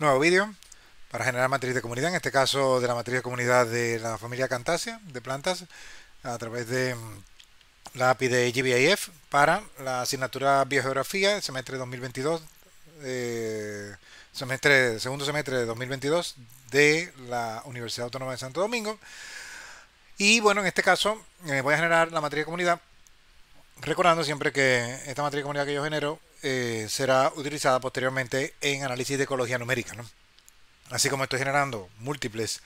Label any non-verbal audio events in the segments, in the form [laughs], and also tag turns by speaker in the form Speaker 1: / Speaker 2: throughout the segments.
Speaker 1: Nuevo vídeo para generar matriz de comunidad, en este caso de la matriz de comunidad de la familia Cantasia de plantas a través de mm, la API de GBIF para la asignatura Biogeografía, semestre 2022, eh, semestre, segundo semestre de 2022 de la Universidad Autónoma de Santo Domingo. Y bueno, en este caso eh, voy a generar la matriz de comunidad, recordando siempre que esta matriz de comunidad que yo genero eh, será utilizada posteriormente en análisis de ecología numérica. Así como estoy generando múltiples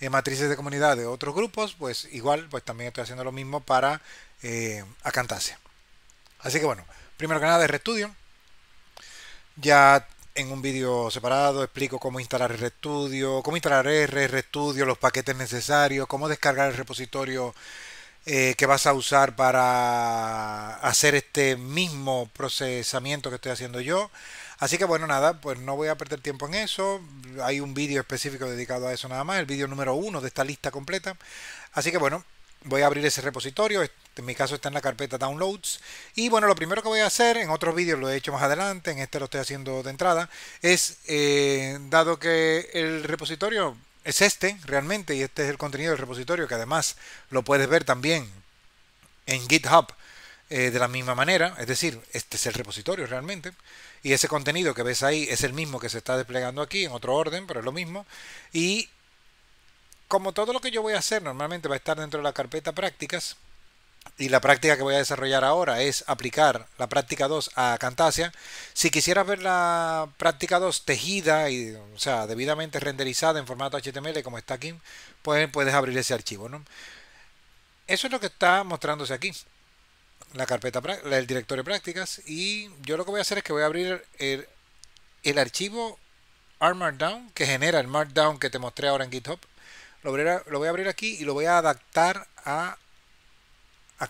Speaker 1: eh, matrices de comunidad de otros grupos, pues igual, pues también estoy haciendo lo mismo para eh, Acantasia. Así que bueno, primero que nada de RStudio. Ya en un vídeo separado explico cómo instalar RStudio, cómo instalar R, RStudio, los paquetes necesarios, cómo descargar el repositorio eh, que vas a usar para hacer este mismo procesamiento que estoy haciendo yo. Así que bueno, nada, pues no voy a perder tiempo en eso. Hay un vídeo específico dedicado a eso nada más, el vídeo número uno de esta lista completa. Así que bueno, voy a abrir ese repositorio, este, en mi caso está en la carpeta Downloads. Y bueno, lo primero que voy a hacer, en otros vídeos lo he hecho más adelante, en este lo estoy haciendo de entrada, es, eh, dado que el repositorio es este realmente y este es el contenido del repositorio que además lo puedes ver también en GitHub eh, de la misma manera, es decir, este es el repositorio realmente y ese contenido que ves ahí es el mismo que se está desplegando aquí en otro orden, pero es lo mismo y como todo lo que yo voy a hacer normalmente va a estar dentro de la carpeta prácticas, y la práctica que voy a desarrollar ahora es aplicar la práctica 2 a Camtasia. Si quisieras ver la práctica 2 tejida y o sea, debidamente renderizada en formato HTML como está aquí, pues puedes abrir ese archivo, ¿no? Eso es lo que está mostrándose aquí. La carpeta el directorio de prácticas y yo lo que voy a hacer es que voy a abrir el, archivo R Markdown que genera el Markdown que te mostré ahora en GitHub. Lo lo voy a abrir aquí y lo voy a adaptar a a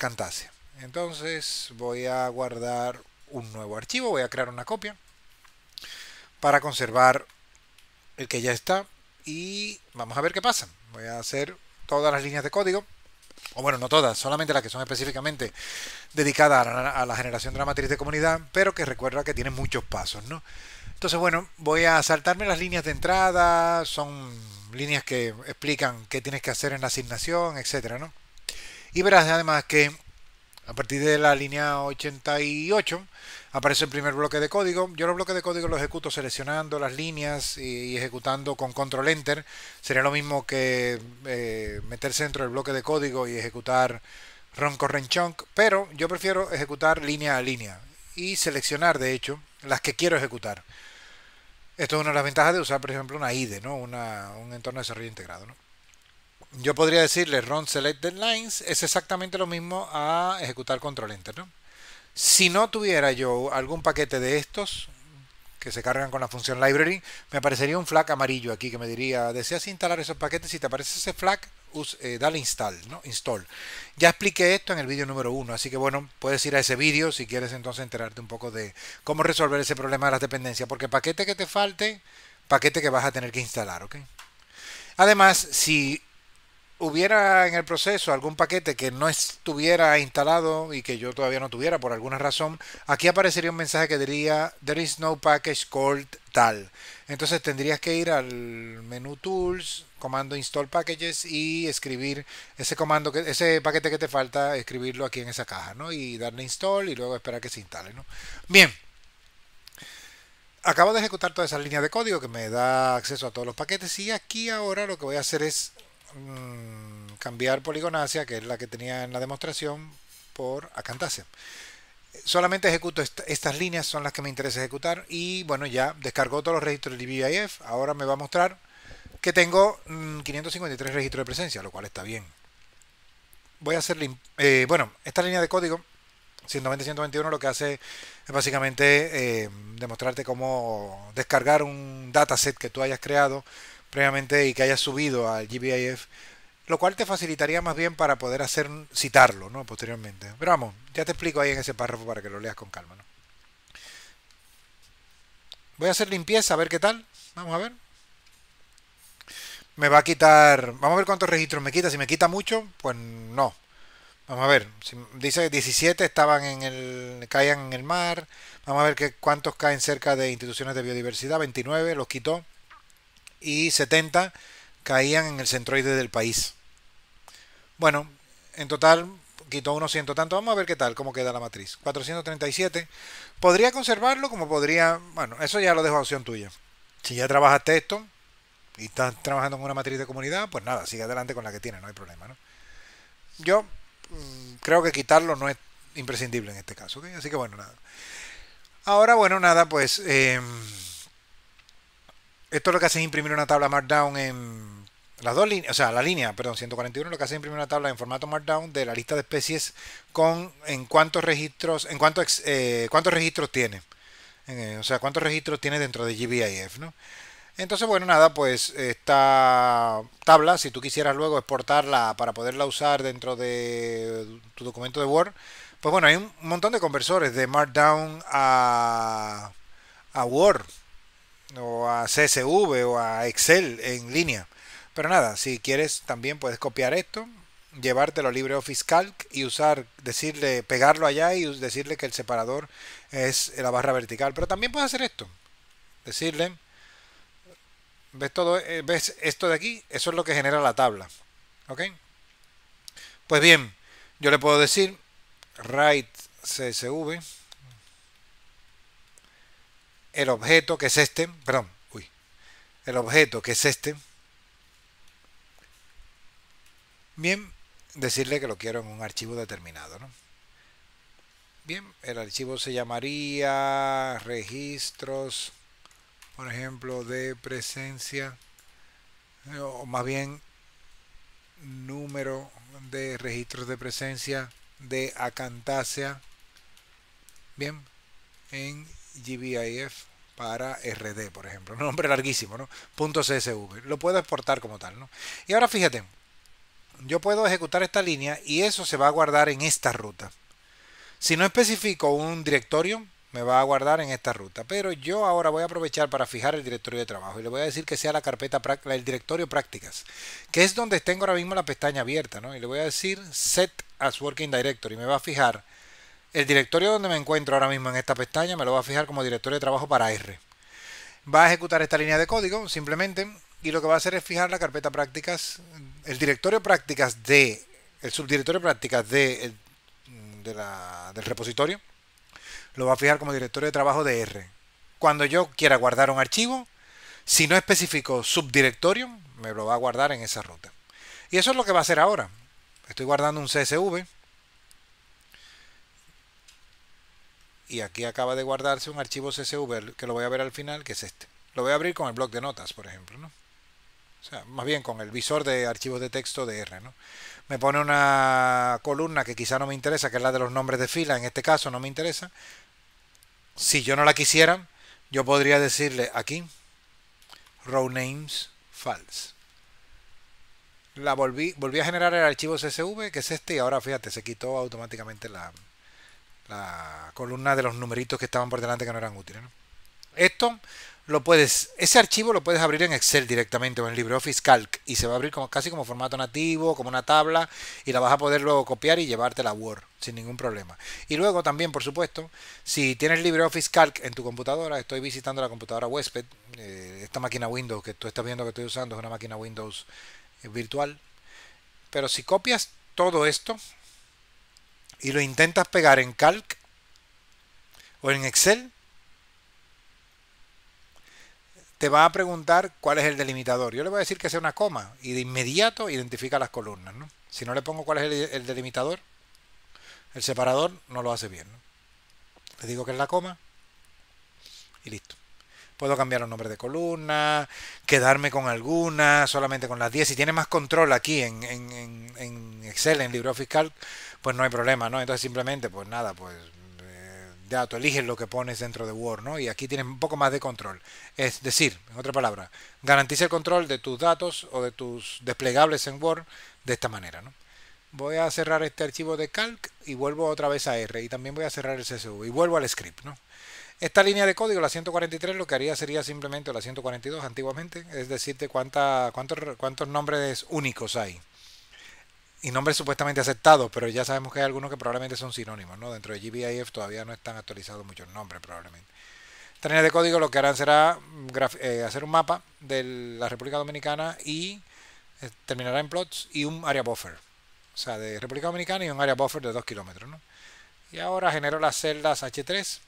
Speaker 1: Entonces voy a guardar un nuevo archivo, voy a crear una copia para conservar el que ya está y vamos a ver qué pasa. Voy a hacer todas las líneas de código, o bueno, no todas, solamente las que son específicamente dedicadas a la, generación de la matriz de comunidad, pero que recuerda que tiene muchos pasos, ¿no? Entonces, bueno, voy a saltarme las líneas de entrada, son líneas que explican qué tienes que hacer en la asignación, etcétera, ¿no? Y verás además que a partir de la línea 88 aparece el primer bloque de código. Yo los bloques de código los ejecuto seleccionando las líneas y, ejecutando con control enter. Sería lo mismo que eh, meterse dentro del bloque de código y ejecutar run, corren, chunk. pero yo prefiero ejecutar línea a línea y seleccionar de hecho las que quiero ejecutar. Esto es una de las ventajas de usar, por ejemplo, una IDE, ¿no? un entorno de desarrollo integrado. ¿no? yo podría decirle run select deadlines, es exactamente lo mismo a ejecutar control enter. Si no tuviera yo algún paquete de estos que se cargan con la función library, me aparecería un flag amarillo aquí que me diría, deseas instalar esos paquetes, si te aparece ese flag, eh, dale install, ¿no? install. Ya expliqué esto en el vídeo número uno, así que bueno, puedes ir a ese vídeo si quieres entonces enterarte un poco de cómo resolver ese problema de las dependencias, porque paquete que te falte, paquete que vas a tener que instalar, ¿ok? Además, si hubiera en el proceso algún paquete que no estuviera instalado y que yo todavía no tuviera por alguna razón, aquí aparecería un mensaje que diría There is no package called tal. Entonces tendrías que ir al menú Tools, comando Install Packages y escribir ese comando, que, ese paquete que te falta, escribirlo aquí en esa caja, ¿no? Y darle Install y luego esperar que se instale, ¿no? Bien. Acabo de ejecutar toda esa línea de código que me da acceso a todos los paquetes y aquí ahora lo que voy a hacer es Mm, cambiar Poligonasia, que es la que tenía en la demostración, por Acantasia. Solamente ejecuto estas líneas, son las que me interesa ejecutar. Y bueno, ya descargó todos los registros de VIF Ahora me va a mostrar que tengo 553 mm, registros de presencia, lo cual está bien. Voy a hacer, eh, bueno, esta línea de código 120-121 lo que hace es básicamente eh, demostrarte cómo descargar un dataset que tú hayas creado previamente y que hayas subido al GBIF, lo cual te facilitaría más bien para poder hacer citarlo, ¿no? Posteriormente. Pero vamos, ya te explico ahí en ese párrafo para que lo leas con calma, ¿no? Voy a hacer limpieza, a ver qué tal. Vamos a ver. Me va a quitar... Vamos a ver cuántos registros me quita. Si me quita mucho, pues no. Vamos a ver, dice 17 estaban en el, caían en el mar. Vamos a ver que cuántos caen cerca de instituciones de biodiversidad. 29 los quitó y 70 caían en el centroide del país. Bueno, en total quitó unos ciento tanto. Vamos a ver qué tal, cómo queda la matriz. 437. Podría conservarlo como podría... Bueno, eso ya lo dejo a opción tuya. Si ya trabajaste esto y estás trabajando en una matriz de comunidad, pues nada, sigue adelante con la que tienes, no hay problema. ¿no? Yo mm, creo que quitarlo no es imprescindible en este caso. Así que bueno, nada. Ahora, bueno, nada, pues... Em, esto lo que hace es imprimir una tabla Markdown en las dos líneas, o sea, la línea, perdón, 141 lo que hace es imprimir una tabla en formato Markdown de la lista de especies con en cuántos registros, en cuántos, eh, cuántos registros tiene. Eh, o sea, cuántos registros tiene dentro de GBIF, ¿no? Entonces, bueno, nada, pues esta tabla, si tú quisieras luego exportarla para poderla usar dentro de tu documento de Word, pues bueno, hay un montón de conversores de Markdown a, a Word o a CSV o a Excel en línea. Pero nada, si quieres también puedes copiar esto, llevártelo a LibreOffice Calc y usar, decirle, pegarlo allá y decirle que el separador es la barra vertical. Pero también puedes hacer esto. Decirle, ¿ves todo? Eh, ¿Ves esto de aquí? Eso es lo que genera la tabla. ¿Ok? Pues bien, yo le puedo decir write csv el objeto que es este, perdón, uy, el objeto que es este, bien, decirle que lo quiero en un archivo determinado, ¿no? Bien, el archivo se llamaría registros, por ejemplo, de presencia, o más bien número de registros de presencia de acantasia, bien, en GBIF para RD, por ejemplo. Un nombre larguísimo, ¿no? Punto .csv. Lo puedo exportar como tal, ¿no? Y ahora fíjate, yo puedo ejecutar esta línea y eso se va a guardar en esta ruta. Si no especifico un directorio, me va a guardar en esta ruta. Pero yo ahora voy a aprovechar para fijar el directorio de trabajo y le voy a decir que sea la carpeta, el directorio prácticas, que es donde tengo ahora mismo la pestaña abierta, ¿no? Y le voy a decir set as working directory. Me va a fijar el directorio donde me encuentro ahora mismo en esta pestaña me lo va a fijar como directorio de trabajo para R. Va a ejecutar esta línea de código simplemente y lo que va a hacer es fijar la carpeta prácticas, el directorio prácticas de, el subdirectorio prácticas de, del repositorio, lo va a fijar como directorio de trabajo de R. Cuando yo quiera guardar un archivo, si no especifico subdirectorio, me lo va a guardar en esa ruta. Y eso es lo que va a hacer ahora. Estoy guardando un CSV y aquí acaba de guardarse un archivo CSV que lo voy a ver al final, que es este. Lo voy a abrir con el bloc de notas, por ejemplo, ¿no? O sea, más bien con el visor de archivos de texto de R, ¿no? Me pone una columna que quizá no me interesa, que es la de los nombres de fila, en este caso no me interesa. Si yo no la quisiera, yo podría decirle aquí, row names false. La volví, volví a generar el archivo CSV, que es este, y ahora fíjate, se quitó automáticamente la, la columna de los numeritos que estaban por delante que no eran útiles. Esto lo puedes, ese archivo lo puedes abrir en Excel directamente o en LibreOffice Calc y se va a abrir casi como formato nativo, como una tabla y la vas a poder luego copiar y llevártela a Word sin ningún problema. Y luego también, por supuesto, si tienes LibreOffice Calc en tu computadora, estoy visitando la computadora Huésped, eh, esta máquina Windows que tú estás viendo que estoy usando es una máquina Windows eh, virtual, pero si copias todo esto y lo intentas pegar en Calc o en Excel, te va a preguntar cuál es el delimitador. Yo le voy a decir que sea una coma y de inmediato identifica las columnas. Si no le pongo cuál es el, delimitador, el separador no lo hace bien. Le digo que es la coma y listo puedo cambiar los nombres de columna, quedarme con algunas, solamente con las 10. Si tienes más control aquí en, Excel, en LibreOffice Calc, pues no hay problema, ¿no? Entonces simplemente, pues nada, pues eh, ya tú eliges lo que pones dentro de Word, ¿no? Y aquí tienes un poco más de control. Es decir, en otra palabra, garantiza el control de tus datos o de tus desplegables en Word de esta manera, ¿no? Voy a cerrar este archivo de Calc y vuelvo otra vez a R y también voy a cerrar el CSV y vuelvo al script, ¿no? Esta línea de código, la 143, lo que haría sería simplemente la 142 antiguamente, es decirte cuánta, cuántos, cuántos nombres únicos hay. Y nombres supuestamente aceptados, pero ya sabemos que hay algunos que probablemente son sinónimos, ¿no? Dentro de GBIF todavía no están actualizados muchos nombres, probablemente. Esta línea de código lo que harán será eh, hacer un mapa de la República Dominicana y eh, terminará en plots y un área buffer. O sea, de República Dominicana y un área buffer de 2 kilómetros, ¿no? Y ahora genero las celdas H3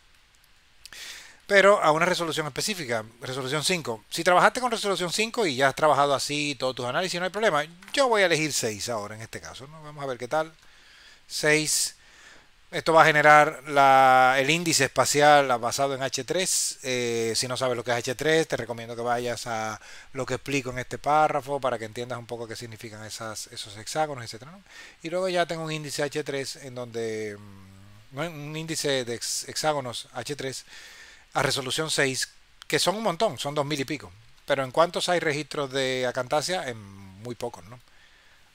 Speaker 1: pero a una resolución específica, resolución 5. Si trabajaste con resolución 5 y ya has trabajado así todos tus análisis, no hay problema. Yo voy a elegir 6 ahora en este caso. Vamos a ver qué tal. 6. Esto va a generar el índice espacial basado en H3. Eh, si no sabes lo que es H3, te recomiendo que vayas a lo que explico en este párrafo para que entiendas un poco qué significan esos hexágonos, etcétera. Y luego ya tengo un índice H3 en donde mm, un índice de hexágonos H3 a resolución 6, que son un montón, son dos mil y pico. Pero en cuántos hay registros de acantasia? En muy pocos, ¿no?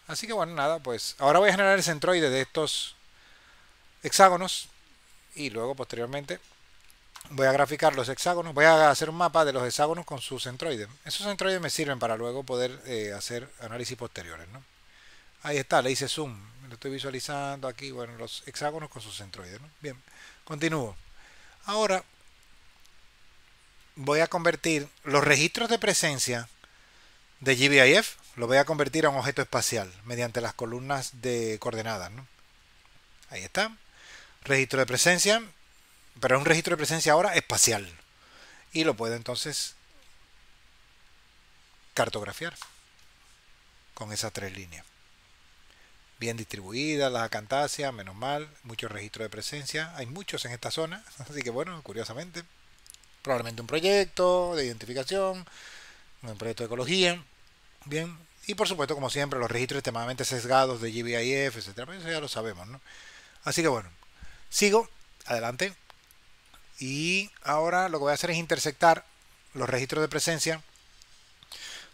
Speaker 1: Así que bueno, nada, pues ahora voy a generar el centroide de estos hexágonos y luego posteriormente voy a graficar los hexágonos, voy a hacer un mapa de los hexágonos con sus centroides. Esos centroides me sirven para luego poder eh, hacer análisis posteriores, ¿no? Ahí está, le hice zoom. Lo estoy visualizando aquí, bueno, los hexágonos con sus centroides. Bien, continúo. Ahora voy a convertir los registros de presencia de GBIF, lo voy a convertir a un objeto espacial mediante las columnas de coordenadas. ¿no? Ahí está. Registro de presencia, pero es un registro de presencia ahora espacial. Y lo puedo entonces cartografiar con esas tres líneas bien distribuida la acantáceas, menos mal, muchos registros de presencia, hay muchos en esta zona, [laughs] así que bueno, curiosamente, probablemente un proyecto de identificación, un proyecto de ecología, bien, y por supuesto, como siempre, los registros extremadamente sesgados de GBIF, etcétera, eso ya lo sabemos, ¿no? Así que bueno, sigo, adelante, y ahora lo que voy a hacer es intersectar los registros de presencia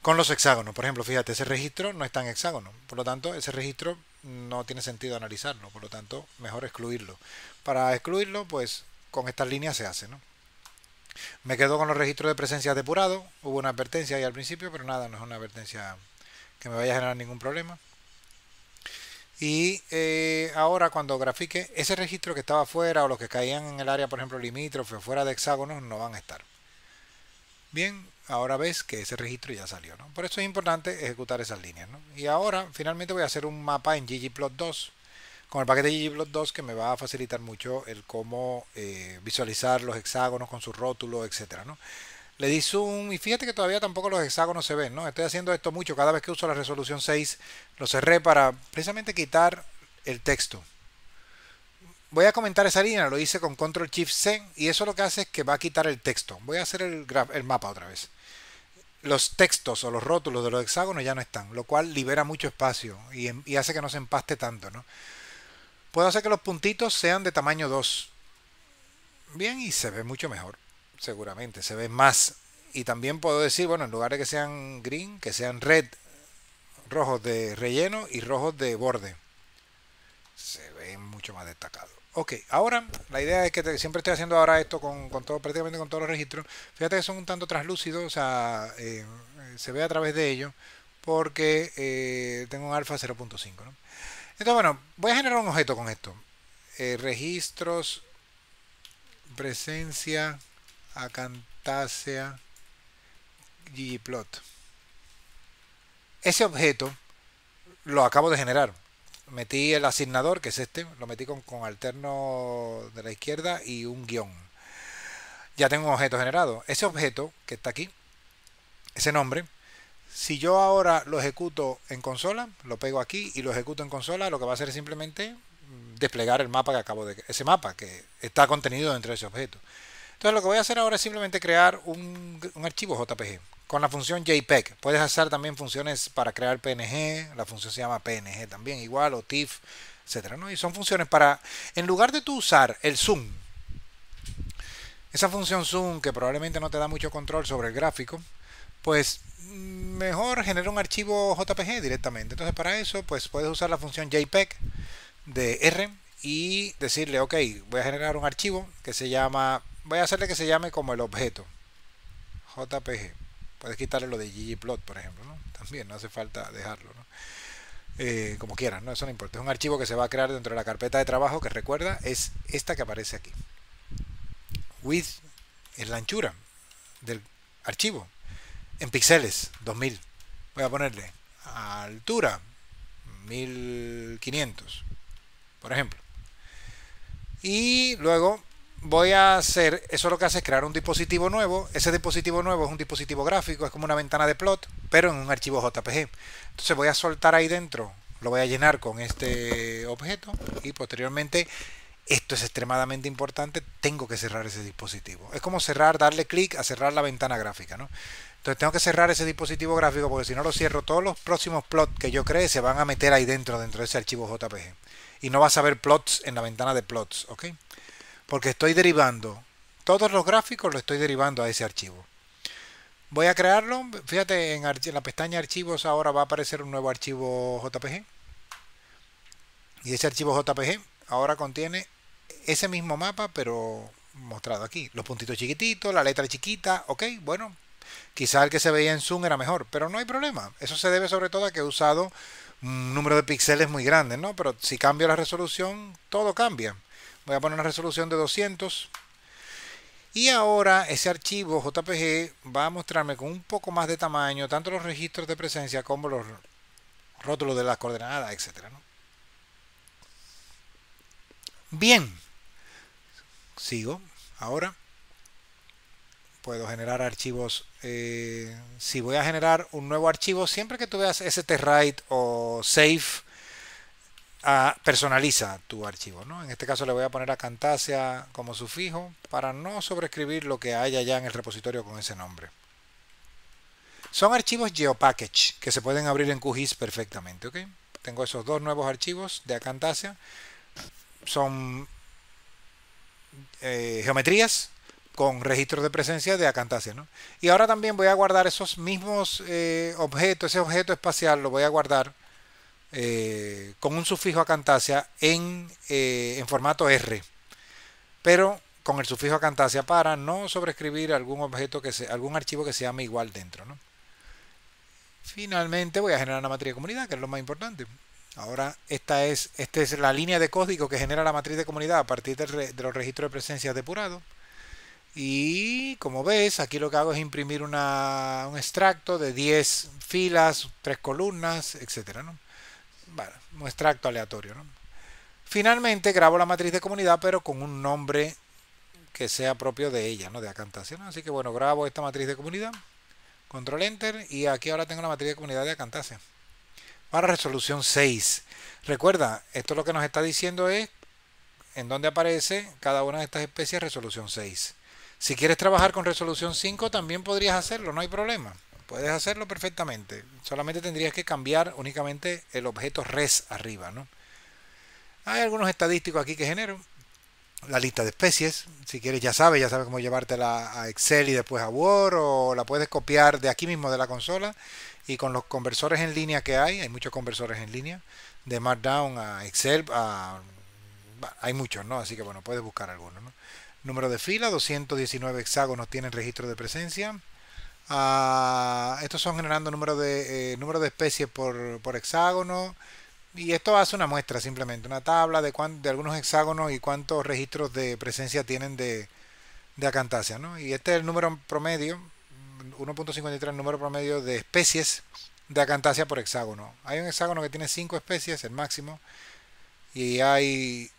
Speaker 1: con los hexágonos. Por ejemplo, fíjate, ese registro no está en hexágono, por lo tanto, ese registro no tiene sentido analizarlo, por lo tanto, mejor excluirlo. Para excluirlo, pues con estas líneas se hace, ¿no? Me quedo con los registros de presencia depurados. Hubo una advertencia ahí al principio, pero nada, no es una advertencia que me vaya a generar ningún problema. Y eh, ahora cuando grafique, ese registro que estaba fuera o los que caían en el área, por ejemplo, limítrofe fuera de hexágonos, no van a estar. Bien, ahora ves que ese registro ya salió. ¿no? Por eso es importante ejecutar esas líneas. Y ahora finalmente voy a hacer un mapa en ggplot2 con el paquete ggplot2 que me va a facilitar mucho el cómo eh, visualizar los hexágonos con su rótulo, etcétera. ¿no? Le di zoom y fíjate que todavía tampoco los hexágonos se ven. ¿no? Estoy haciendo esto mucho. Cada vez que uso la resolución 6 lo cerré para precisamente quitar el texto voy a comentar esa línea, lo hice con Control Shift C y eso lo que hace es que va a quitar el texto. Voy a hacer el, mapa otra vez. Los textos o los rótulos de los hexágonos ya no están, lo cual libera mucho espacio y, em, hace que no se empaste tanto. ¿no? Puedo hacer que los puntitos sean de tamaño 2. Bien, y se ve mucho mejor, seguramente, se ve más. Y también puedo decir, bueno, en lugar de que sean green, que sean red, rojos de relleno y rojos de borde. Se ve mucho más destacado. Ok, ahora la idea es que siempre estoy haciendo ahora esto con, todo, prácticamente con todos los registros. Fíjate que son un tanto translúcidos, o sea, eh, eh, se ve a través de ellos porque eh, tengo un alfa 0.5. Entonces, bueno, voy a generar un objeto con esto. registros, presencia, Acantasia ggplot. Ese objeto lo acabo de generar metí el asignador, que es este, lo metí con, con alterno de la izquierda y un guión. Ya tengo un objeto generado. Ese objeto que está aquí, ese nombre, si yo ahora lo ejecuto en consola, lo pego aquí y lo ejecuto en consola, lo que va a hacer es simplemente mm, desplegar el mapa que acabo de... ese mapa que está contenido dentro de ese objeto. Entonces lo que voy a hacer ahora es simplemente crear un, un archivo JPG. Con la función JPEG. Puedes hacer también funciones para crear PNG. La función se llama PNG también, igual, o TIFF, etc. ¿no? Y son funciones para, en lugar de tú usar el zoom, esa función zoom que probablemente no te da mucho control sobre el gráfico, pues mm, mejor genera un archivo JPG directamente. Entonces para eso pues puedes usar la función JPEG de R y decirle, ok, voy a generar un archivo que se llama, voy a hacerle que se llame como el objeto, JPG. Puedes quitarle lo de ggplot, por ejemplo, ¿no? También no hace falta dejarlo, ¿no? Eh, como quieras, ¿no? Eso no importa. Es un archivo que se va a crear dentro de la carpeta de trabajo que recuerda es esta que aparece aquí. Width es la anchura del archivo en píxeles, 2000. Voy a ponerle altura 1500, por ejemplo. Y luego voy a hacer, eso lo que hace es crear un dispositivo nuevo. Ese dispositivo nuevo es un dispositivo gráfico, es como una ventana de plot, pero en un archivo JPG. Entonces voy a soltar ahí dentro, lo voy a llenar con este objeto y posteriormente, esto es extremadamente importante, tengo que cerrar ese dispositivo. Es como cerrar, darle clic a cerrar la ventana gráfica, ¿no? Entonces tengo que cerrar ese dispositivo gráfico porque si no lo cierro, todos los próximos plots que yo cree se van a meter ahí dentro, dentro de ese archivo JPG. Y no vas a ver plots en la ventana de plots, ¿ok? porque estoy derivando. Todos los gráficos lo estoy derivando a ese archivo. Voy a crearlo. Fíjate, en, la pestaña archivos ahora va a aparecer un nuevo archivo JPG. Y ese archivo JPG ahora contiene ese mismo mapa, pero mostrado aquí. Los puntitos chiquititos, la letra chiquita, ok, bueno. Quizá el que se veía en Zoom era mejor, pero no hay problema. Eso se debe sobre todo a que he usado un número de píxeles muy grande, ¿no? Pero si cambio la resolución, todo cambia voy a poner una resolución de 200 y ahora ese archivo JPG va a mostrarme con un poco más de tamaño tanto los registros de presencia como los rótulos de las coordenadas, etcétera Bien, sigo. Ahora puedo generar archivos. Eh, si voy a generar un nuevo archivo, siempre que tú veas write o save personaliza tu archivo. ¿no? En este caso le voy a poner a como sufijo para no sobreescribir lo que haya ya en el repositorio con ese nombre. Son archivos GeoPackage que se pueden abrir en QGIS perfectamente. Tengo esos dos nuevos archivos de Acantasia. Son eh, geometrías con registro de presencia de Acantasia. Y ahora también voy a guardar esos mismos eh, objetos, ese objeto espacial lo voy a guardar eh, con un sufijo acantasia en, eh, en formato R, pero con el sufijo acantasia para no sobreescribir algún objeto que sea algún archivo que se llame igual dentro. Finalmente voy a generar una matriz de comunidad, que es lo más importante. Ahora, esta es, esta es la línea de código que genera la matriz de comunidad a partir de, los registros de presencia depurados. Y como ves, aquí lo que hago es imprimir un extracto de 10 filas, 3 columnas, etc. ¿no? vale muestra acto aleatorio. Finalmente grabo la matriz de comunidad, pero con un nombre que sea propio de ella, ¿no? de Acantasia. Así que bueno, grabo esta matriz de comunidad, control enter, y aquí ahora tengo la matriz de comunidad de Acantasia. Para resolución 6. Recuerda, esto lo que nos está diciendo es en dónde aparece cada una de estas especies resolución 6. Si quieres trabajar con resolución 5 también podrías hacerlo, no hay problema. Puedes hacerlo perfectamente. Solamente tendrías que cambiar únicamente el objeto res arriba. ¿no? Hay algunos estadísticos aquí que genero. La lista de especies. Si quieres ya sabes, ya sabes cómo llevártela a Excel y después a Word. O la puedes copiar de aquí mismo de la consola. Y con los conversores en línea que hay, hay muchos conversores en línea. De Markdown a Excel, hay muchos, ¿no? Así que bueno, puedes buscar algunos. Número de fila, 219 hexágonos tienen registro de presencia. Ah, estos son generando número de, eh, número de especies por, por, hexágono. Y esto hace una muestra simplemente, una tabla de, de algunos hexágonos y cuántos registros de presencia tienen de, de acantasia. Y este es el número promedio, 1.53 el número promedio de especies de acantasia por hexágono. Hay un hexágono que tiene 5 especies, el máximo, y hay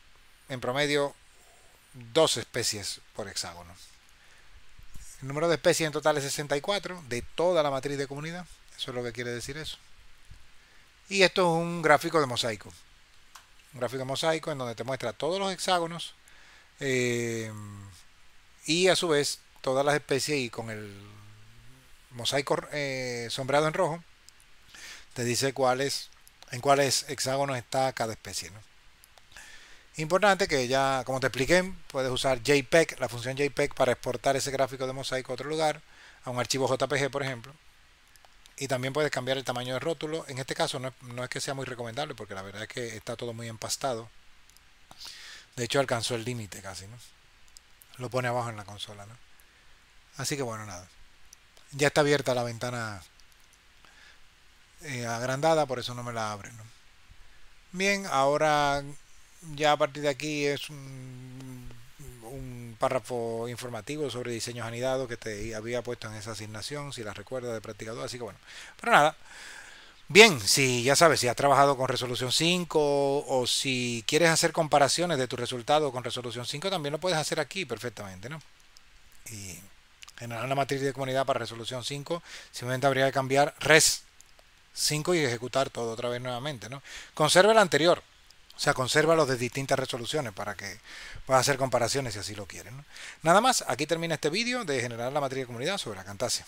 Speaker 1: en promedio dos especies por hexágono. El número de especies en total es 64 de toda la matriz de comunidad. Eso es lo que quiere decir eso. Y esto es un gráfico de mosaico. Un gráfico de mosaico en donde te muestra todos los hexágonos eh, y a su vez todas las especies y con el mosaico eh, sombrado en rojo te dice cuáles en cuáles hexágonos está cada especie. ¿no? Importante que ya, como te expliqué, puedes usar JPEG, la función JPEG, para exportar ese gráfico de mosaico a otro lugar, a un archivo JPG, por ejemplo. Y también puedes cambiar el tamaño del rótulo. En este caso no es, que sea muy recomendable, porque la verdad es que está todo muy empastado. De hecho, alcanzó el límite casi, ¿no? Lo pone abajo en la consola, ¿no? Así que bueno, nada. Ya está abierta la ventana eh, agrandada, por eso no me la abre, ¿no? Bien, ahora ya a partir de aquí es un, párrafo informativo sobre diseños anidados que te había puesto en esa asignación, si la recuerdas, de practicador. Así que bueno, pero nada. Bien, si ya sabes, si has trabajado con resolución 5 o, si quieres hacer comparaciones de tu resultado con resolución 5, también lo puedes hacer aquí perfectamente, ¿no? Y generar una matriz de comunidad para resolución 5, simplemente habría que cambiar res 5 y ejecutar todo otra vez nuevamente, ¿no? Conserva el anterior, o sea, consérvalos de distintas resoluciones para que pueda hacer comparaciones si así lo quieren. Nada más, aquí termina este vídeo de generar la matriz de comunidad sobre la cantasia.